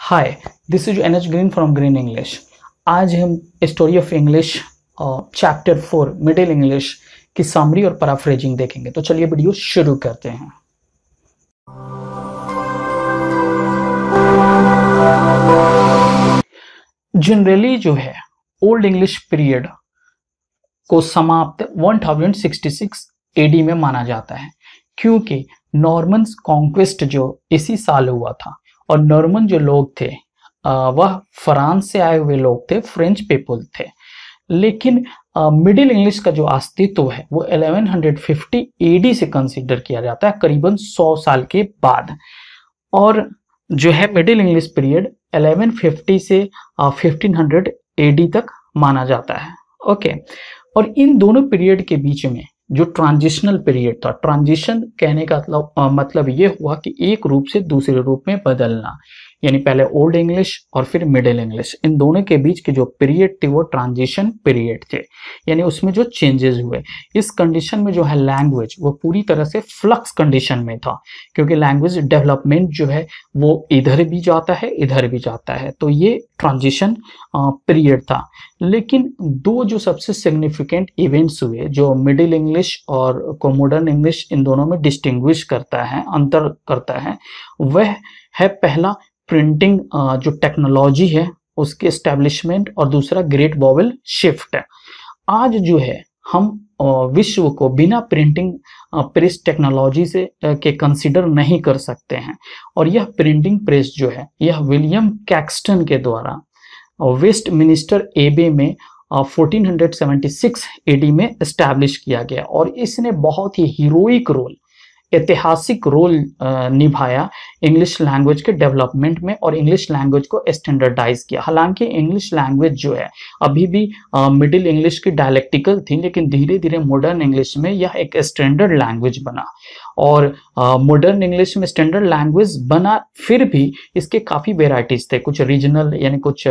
Hi this is N H green from green English आज हम story of English chapter four middle English की summary और पराफ्रेजिंग देखेंगे तो चलिए वीडियो शुरू करते हैं जनरली जो है ओल्ड इंग्लिश पीरियड को समाप्त 1066 एडी में माना जाता है क्योंकि नॉर्मन कॉन्क्वेस्ट जो इसी साल हुआ था और नॉर्मन जो लोग थे वह फ्रांस से आए हुए लोग थे फ्रेंच पीपल थे लेकिन मिडिल इंग्लिश का जो अस्तित्व है वो 1150 एडी से कंसीडर किया जाता है करीबन 100 साल के बाद और जो है मिडिल इंग्लिश पीरियड 1150 से 1500 एडी तक माना जाता है ओके और इन दोनों पीरियड के बीच में जो ट्रांजिशनल पीरियड था ट्रांजिशन कहने का मतलब मतलब ये हुआ कि एक रूप से दूसरे रूप में बदलना यानी पहले ओल्ड इंग्लिश और फिर मिडिल इंग्लिश इन दोनों के बीच के जो पीरियड थे वो ट्रांजिशन पीरियड थे यानी उसमें जो चेंजेस हुए इस कंडीशन में जो है लैंग्वेज वो पूरी तरह से फ्लक्स कंडीशन में था क्योंकि लैंग्वेज डेवलपमेंट जो है वो इधर भी जाता है इधर भी जाता है तो ये ट्रांजिशन पीरियड था लेकिन दो जो सबसे सिग्निफिकेंट इवेंट्स हुए जो मिडिल इंग्लिश और को इंग्लिश इन दोनों में डिस्टिंग्विश करता है अंतर करता है वह है पहला प्रिंटिंग जो टेक्नोलॉजी है उसके एस्टेब्लिशमेंट और दूसरा ग्रेट बॉबल शिफ्ट आज जो है हम विश्व को बिना प्रिंटिंग प्रेस टेक्नोलॉजी से के कंसिडर नहीं कर सकते हैं और यह प्रिंटिंग प्रेस जो है यह विलियम कैक्सटन के द्वारा वेस्ट मिनिस्टर एबे में 1476 एडी में एस्टैब्लिश किया गया और इसने बहुत ही हीरोइक रोल ऐतिहासिक रोल निभाया इंग्लिश लैंग्वेज के डेवलपमेंट में और इंग्लिश लैंग्वेज को स्टैंडर्डाइज किया हालांकि इंग्लिश लैंग्वेज जो है अभी भी मिडिल इंग्लिश की डायलेक्टिकल थी लेकिन धीरे धीरे मॉडर्न इंग्लिश में यह एक स्टैंडर्ड लैंग्वेज बना और मॉडर्न इंग्लिश में स्टैंडर्ड लैंग्वेज बना फिर भी इसके काफ़ी वेराइटीज़ थे कुछ रीजनल यानी कुछ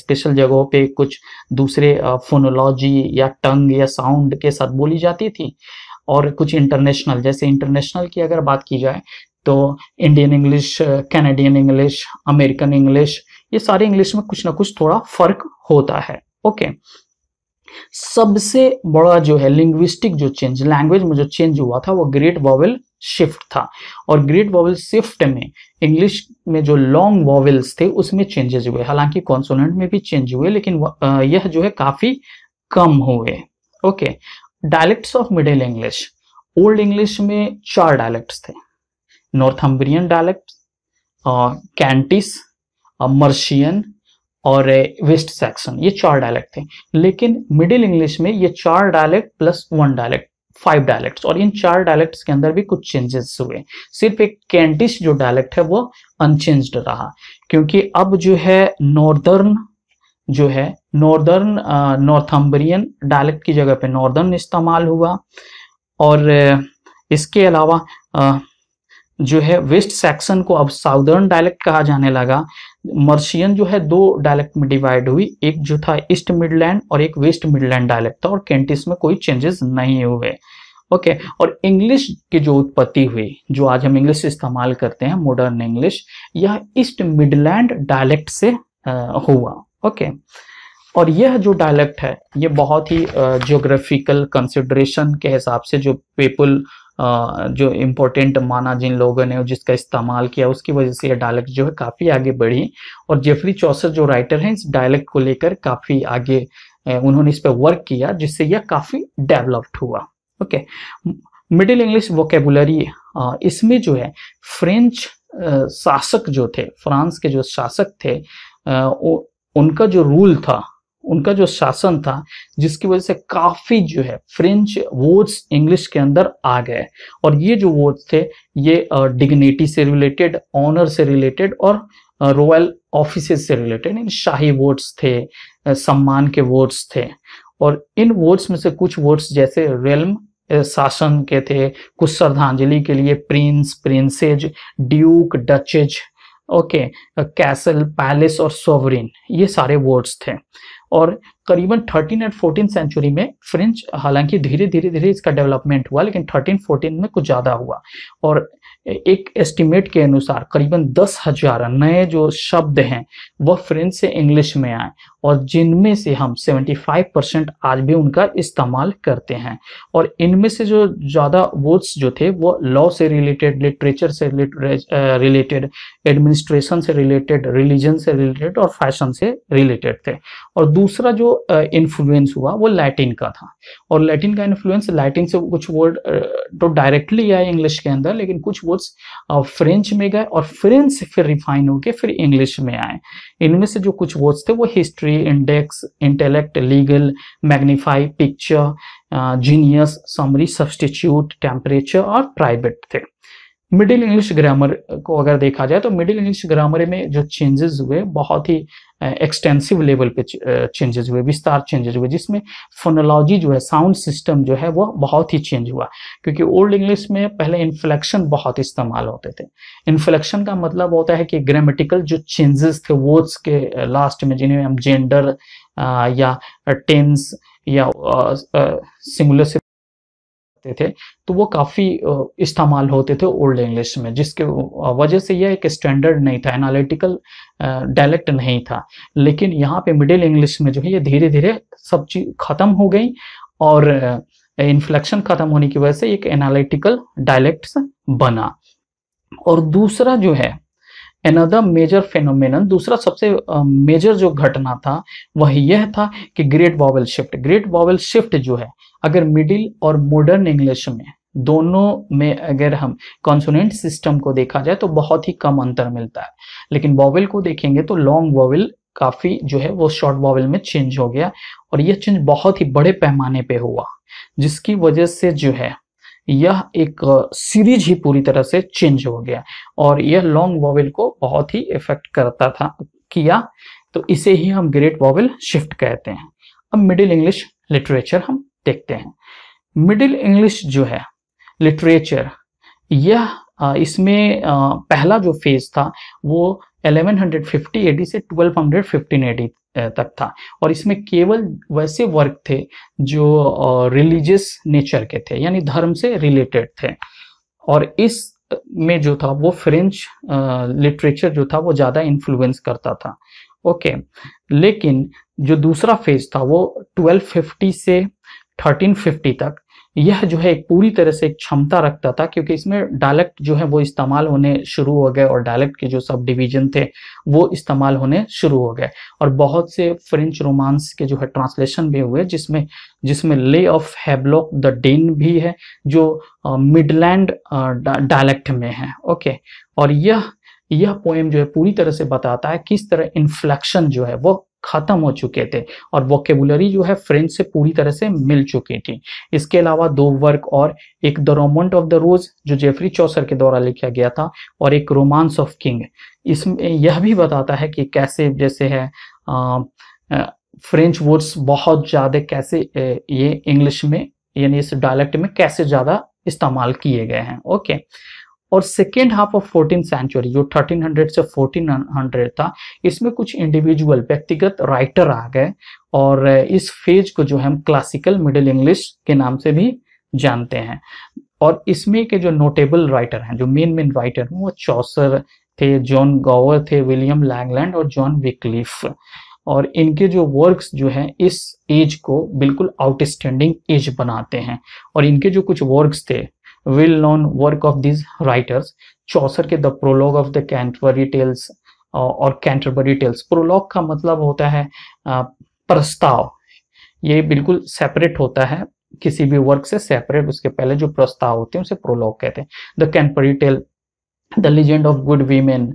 स्पेशल जगहों पे कुछ दूसरे फोनोलॉजी या टंग या साउंड के साथ बोली जाती थी और कुछ इंटरनेशनल जैसे इंटरनेशनल की अगर बात की जाए तो Indian English Canadian English American English ये सारे इंग्लिश में कुछ ना कुछ थोड़ा फर्क होता है ओके सबसे बड़ा जो है लिंग्विस्टिक जो चेंज लैंग्वेज में जो चेंज हुआ था वो ग्रेट वॉवल शिफ्ट था और ग्रेट वॉवल शिफ्ट में इंग्लिश में जो लॉन्ग वॉवल्स थे उसमें चेंजेस हुए हालांकि कॉन्सोनेंट में भी चेंज हुए लेकिन यह जो है काफ़ी कम हुए okay dialects of middle English old English में चार डायलेक्ट्स थे नॉर्थम्बरियन डायलेक्ट कैंटिस मर्शियन और वेस्ट सैक्सन ये चार डायलेक्ट थे लेकिन मिडिल इंग्लिश में ये चार dialect plus one dialect five dialects और इन चार डायलेक्ट्स के अंदर भी कुछ चेंजेस हुए सिर्फ एक कैंटिस जो डायलेक्ट है वो अनचेंज्ड रहा क्योंकि अब जो है नॉर्दर्न जो है नॉर्दर्न नॉर्थम्बरियन डायलेक्ट की जगह पे नॉर्दर्न इस्तेमाल हुआ और uh, इसके अलावा uh, जो है वेस्ट सेक्शन को अब साउदर्न डायलेक्ट कहा जाने लगा मर्शियन जो है दो डायलेक्ट में डिवाइड हुई एक जो था ईस्ट मिडलैंड और एक वेस्ट मिडलैंड डायलेक्ट था और कैंटिस में कोई चेंजेस नहीं हुए ओके okay, और इंग्लिश की जो उत्पत्ति हुई जो आज हम इंग्लिश इस्तेमाल करते हैं मॉडर्न इंग्लिश यह ईस्ट मिडलैंड डायलेक्ट से आ, uh, हुआ ओके okay. और यह जो डायलेक्ट है ये बहुत ही जोग्राफिकल कंसिडरेशन के हिसाब से जो पीपल जो इम्पोर्टेंट माना जिन लोगों ने जिसका इस्तेमाल किया उसकी वजह से यह डायलेक्ट जो है काफ़ी आगे बढ़ी और जेफरी चौसर जो राइटर हैं इस डायलेक्ट को लेकर काफ़ी आगे उन्होंने इस पर वर्क किया जिससे यह काफ़ी डेवलप्ड हुआ ओके मिडिल इंग्लिश वोकेबुलरी इसमें जो है फ्रेंच शासक जो थे फ्रांस के जो शासक थे उनका जो रूल था उनका जो शासन था जिसकी वजह से काफी जो है फ्रेंच वोट्स इंग्लिश के अंदर आ गए और ये जो वोट्स थे ये डिग्निटी से रिलेटेड ऑनर से रिलेटेड और रॉयल ऑफिस से रिलेटेड इन शाही वोट्स थे सम्मान के वोट्स थे और इन वोट्स में से कुछ वोट्स जैसे रेलम शासन के थे कुछ श्रद्धांजलि के लिए prince princess duke duchess okay castle palace और सोवरिन ये सारे वर्ड्स थे और करीबन थर्टीन एंड फोर्टीन सेंचुरी में फ्रेंच हालांकि धीरे धीरे धीरे इसका डेवलपमेंट हुआ लेकिन थर्टीन फोर्टीन में कुछ ज़्यादा हुआ और एक एस्टिमेट के अनुसार करीबन दस हजार नए जो शब्द हैं वह फ्रेंच से इंग्लिश में आए और जिनमें से हम 75 परसेंट आज भी उनका इस्तेमाल करते हैं और इनमें से जो ज़्यादा वर्ड्स जो थे वो लॉ से रिलेटेड लिटरेचर से रिलेटेड एडमिनिस्ट्रेशन से रिलेटेड रिलीजन से रिलेटेड और फैशन से रिलेटेड थे और दूसरा जो इन्फ्लुएंस हुआ वो लैटिन का था और लैटिन का इन्फ्लुएंस लैटिन से कुछ वर्ड तो डायरेक्टली आए इंग्लिश के अंदर लेकिन कुछ वर्ड्स फ्रेंच में गए और फ्रेंच से फिर रिफाइन होके फिर इंग्लिश में आए इनमें से जो कुछ वर्ड्स थे वो history index intellect legal magnify picture genius summary substitute temperature और प्राइवेट थे मिडिल इंग्लिश ग्रामर को अगर देखा जाए तो मिडिल इंग्लिश ग्रामर में जो चेंजेस हुए बहुत ही एक्सटेंसिव लेवल पे चेंजेस हुए विस्तार चेंजेस हुए जिसमें फोनोलॉजी जो है साउंड सिस्टम जो है वो बहुत ही चेंज हुआ क्योंकि ओल्ड इंग्लिश में पहले इन्फ्लेक्शन बहुत इस्तेमाल होते थे इन्फ्लेक्शन का मतलब होता है कि ग्रामेटिकल जो चेंजेस थे वर्ड्स के लास्ट में जिन्हें हम जेंडर या टेंस या सिंगुलर से सकते थे तो वो काफ़ी इस्तेमाल होते थे ओल्ड इंग्लिश में जिसके वजह से यह एक स्टैंडर्ड नहीं था एनालिटिकल डायलेक्ट नहीं था लेकिन यहाँ पे मिडिल इंग्लिश में जो है ये धीरे धीरे सब चीज ख़त्म हो गई और इन्फ्लेक्शन ख़त्म होने की वजह से एक एनालिटिकल डायलेक्ट बना और दूसरा जो है एनदर मेजर फेनोमेन दूसरा सबसे मेजर जो घटना था वह यह था कि great vowel shift great vowel shift जो है अगर मिडिल और मॉडर्न इंग्लिश में दोनों में अगर हम कॉन्सोनेंट सिस्टम को देखा जाए तो बहुत ही कम अंतर मिलता है लेकिन वॉवेल को देखेंगे तो लॉन्ग वॉवल काफ़ी जो है वो शॉर्ट वॉवेल में चेंज हो गया और यह चेंज बहुत ही बड़े पैमाने पे हुआ जिसकी वजह से जो है यह एक सीरीज ही पूरी तरह से चेंज हो गया और यह लॉन्ग वॉवल को बहुत ही इफेक्ट करता था किया तो इसे ही हम ग्रेट वॉवल शिफ्ट कहते हैं अब मिडिल इंग्लिश लिटरेचर हम देखते हैं मिडिल इंग्लिश जो है लिटरेचर यह इसमें पहला जो फेज था वो 1150 हंड्रेड से 1215 हंड्रेड तक था और इसमें केवल वैसे वर्क थे जो रिलीजियस नेचर के थे यानी धर्म से रिलेटेड थे और इस में जो था वो फ्रेंच लिटरेचर जो था वो ज़्यादा इन्फ्लुएंस करता था ओके लेकिन जो दूसरा फेज था वो 1250 से 1350 तक यह जो है एक पूरी तरह से एक क्षमता रखता था क्योंकि इसमें डायलेक्ट जो है वो इस्तेमाल होने शुरू हो गए और डायलेक्ट के जो सब डिवीजन थे वो इस्तेमाल होने शुरू हो गए और बहुत से फ्रेंच रोमांस के जो है ट्रांसलेशन भी हुए जिसमें जिसमें ले ऑफ हैबलॉक द डेन भी है जो मिडलैंड डायलेक्ट में है ओके और यह यह पोएम जो है पूरी तरह से बताता है किस तरह इन्फ्लेक्शन जो है वो ख़त्म हो चुके थे और वोकेबुलरी जो है फ्रेंच से पूरी तरह से मिल चुकी थी इसके अलावा दो वर्क और एक the Romaunt of the Rose जो जेफरी चौसर के द्वारा लिखा गया था और एक रोमांस ऑफ किंग इसमें यह भी बताता है कि कैसे जैसे है आ, आ, फ्रेंच वर्ड्स बहुत ज़्यादा कैसे ये इंग्लिश में यानी इस डायलेक्ट में कैसे ज़्यादा इस्तेमाल किए गए हैं ओके और second half of fourteen century जो 1300 से 1400 था इसमें कुछ इंडिविजुअल व्यक्तिगत राइटर आ गए और इस फेज को जो हम क्लासिकल मिडिल इंग्लिश के नाम से भी जानते हैं और इसमें के जो नोटेबल राइटर हैं जो मेन मेन राइटर हैं वो चौसर थे जॉन गोवर थे विलियम लैंगलैंड और जॉन विकलिफ और इनके जो वर्क्स जो हैं इस एज को बिल्कुल आउटस्टैंडिंग एज बनाते हैं और इनके जो कुछ वर्क्स थे well known work of these writers Chaucer के the prologue of the Canterbury tales और कैंटरबरी टेल्स प्रोलॉग का मतलब होता है uh, प्रस्ताव ये बिल्कुल सेपरेट होता है किसी भी वर्क से सेपरेट उसके पहले जो प्रस्ताव होते हैं उसे प्रोलॉग कहते हैं the Canterbury tale the legend of good women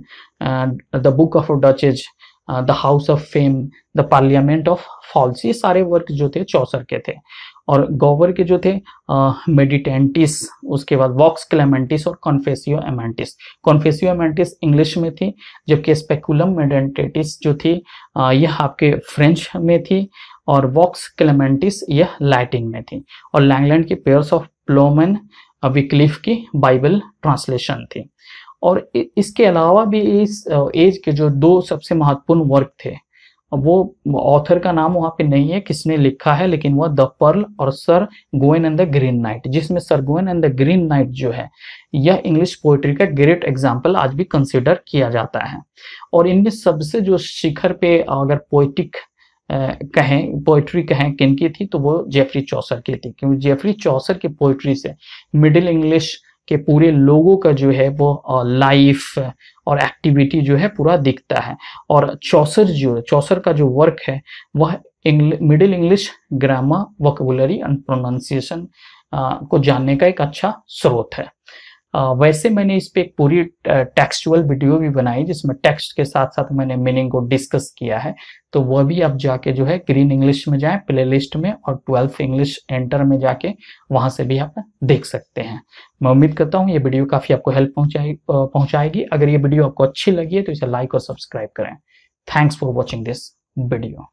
the book of duchess the house of fame the parliament of fowls ये सारे वर्क जो थे चौसर के थे और गोवर के जो थे मेडिटेंटिस उसके बाद वॉक्स क्लेमेंटिस और कॉन्फेसियो एमेंटिस कॉन्फेसियो एमेंटिस इंग्लिश में थी जबकि स्पेकुलम मेडेंटेटिस जो थी आ, यह आपके फ्रेंच में थी और वॉक्स क्लेमेंटिस यह लैटिन में थी और लैंगलैंड की पेयर्स ऑफ प्लोमन विकलिफ की बाइबल ट्रांसलेशन थी और इसके अलावा भी इस एज के जो दो सबसे महत्वपूर्ण वर्क थे वो ऑथर का नाम वहां पे नहीं है किसने लिखा है लेकिन वह द पर्ल और sir Gawain and the green knight जिसमें sir Gawain and the green knight जो है यह इंग्लिश पोएट्री का ग्रेट एग्जाम्पल आज भी कंसिडर किया जाता है और इनमें सबसे जो शिखर पे अगर पोइटिक कहें पोइट्री कहें किन की थी तो वो जेफरी चौसर की थी क्योंकि जेफरी चौसर की पोइट्री से मिडिल इंग्लिश के पूरे लोगों का जो है वो लाइफ और एक्टिविटी जो है पूरा दिखता है और चौसर जो चौसर का जो वर्क है वह middle English grammar vocabulary and pronunciation को जानने का एक अच्छा स्रोत है वैसे मैंने इस पर एक पूरी टेक्सचुअल वीडियो भी बनाई जिसमें टेक्स्ट के साथ साथ मैंने मीनिंग को डिस्कस किया है तो वह भी आप जाके जो है ग्रीन इंग्लिश में जाएं प्ले लिस्ट में और ट्वेल्थ इंग्लिश एंटर में जाके वहां से भी आप देख सकते हैं मैं उम्मीद करता हूँ ये वीडियो काफ़ी आपको हेल्प पहुंचाई पहुंचाएगी अगर ये वीडियो आपको अच्छी लगी है तो इसे लाइक और सब्सक्राइब करें thanks for watching this video